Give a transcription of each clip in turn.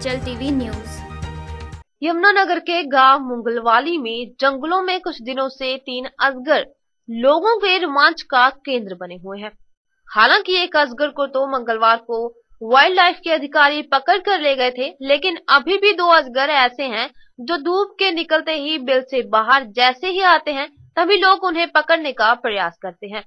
HL TV news Yamunanagar के गांव मुगलवाली में जंगलों में कुछ दिनों से तीन अजगर लोगों के रोमांच का केंद्र बने हुए हैं हालांकि एक अजगर को तो मंगलवार को वाइल्ड लाइफ के अधिकारी पकड़ कर ले गए थे लेकिन अभी भी दो अजगर ऐसे हैं जो धूप के निकलते ही बिल से बाहर जैसे ही आते हैं तभी लोग उन्हें पकड़ने का प्रयास करते हैं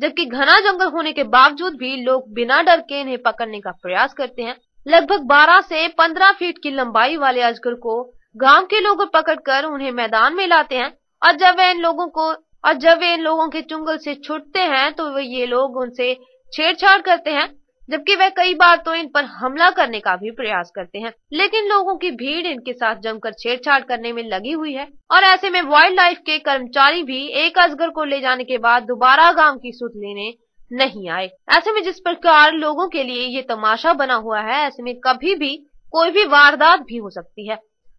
जबकि घना जंगल होने के बावजूद भी लोग बिना डर के इन्हें पकड़ने का प्रयास करते हैं लगभग 12 से 15 फीट की लंबाई वाले अजगर को गांव के लोग पकड़कर उन्हें मैदान में लाते हैं और जब वे इन लोगों को और जब वे इन लोगों के चुंगल से छुटते हैं तो वे ये लोग उनसे छेड़छाड़ करते हैं जबकि वह कई बार तो इन पर हमला करने का भी प्रयास करते हैं लेकिन लोगों की भीड़ इनके साथ जमकर छेड़छाड़ करने में लगी हुई है और ऐसे में वाइल्ड लाइफ के कर्मचारी भी एक अजगर को ले जाने के बाद दोबारा गांव की सुध लेने नहीं आए ऐसे में जिस प्रकार लोगों के लिए ये तमाशा बना हुआ है ऐसे में कभी भी कोई भी वारदात भी हो सकती है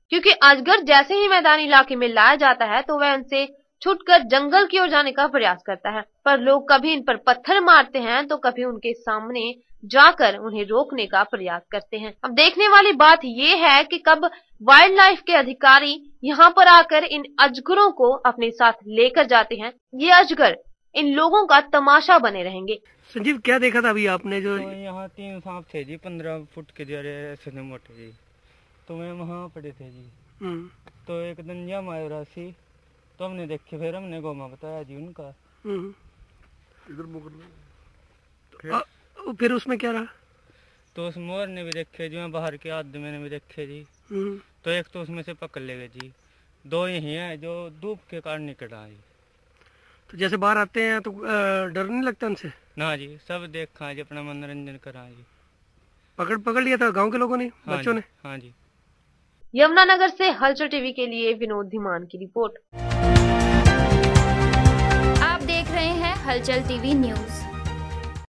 क्योंकि अजगर जैसे ही मैदानी इलाके में लाया जाता है तो वह उनसे छुटकर जंगल की ओर जाने का प्रयास करता है पर लोग कभी इन पर पत्थर मारते हैं तो कभी उनके सामने जाकर उन्हें रोकने का प्रयास करते हैं अब देखने वाली बात ये है कि कब वाइल्ड लाइफ के अधिकारी यहाँ पर आकर इन अजगरों को अपने साथ लेकर जाते हैं ये अजगर इन लोगों का तमाशा बने रहेंगे संजीव क्या देखा था अभी आपने जो तो यहाँ तीन सांप थे जी पंद्रह फुट के जरिए ऐसे थे मोटे जी तो मैं वहाँ पड़े थे जी हम्म। तो एक दिन जम सी तो हमने देखे फिर हमने गोमा बताया जी उनका हम्म। इधर तो फिर उसमें क्या रहा तो उस मोर ने भी देखे जी मैं बाहर के आदमी ने भी देखे जी हम्म। तो एक तो उसमें से पकड़ ले गए जी दो यही है जो धूप के कारण निकल रहा है तो जैसे बाहर आते हैं तो डर नहीं लगता उनसे ना जी सब देखा जी अपना मनोरंजन करा जी पकड़ पकड़ लिया था गांव के लोगों ने हाँ बच्चों ने हाँ जी यमुनानगर से हलचल टीवी के लिए विनोद धीमान की रिपोर्ट आप देख रहे हैं हलचल टीवी न्यूज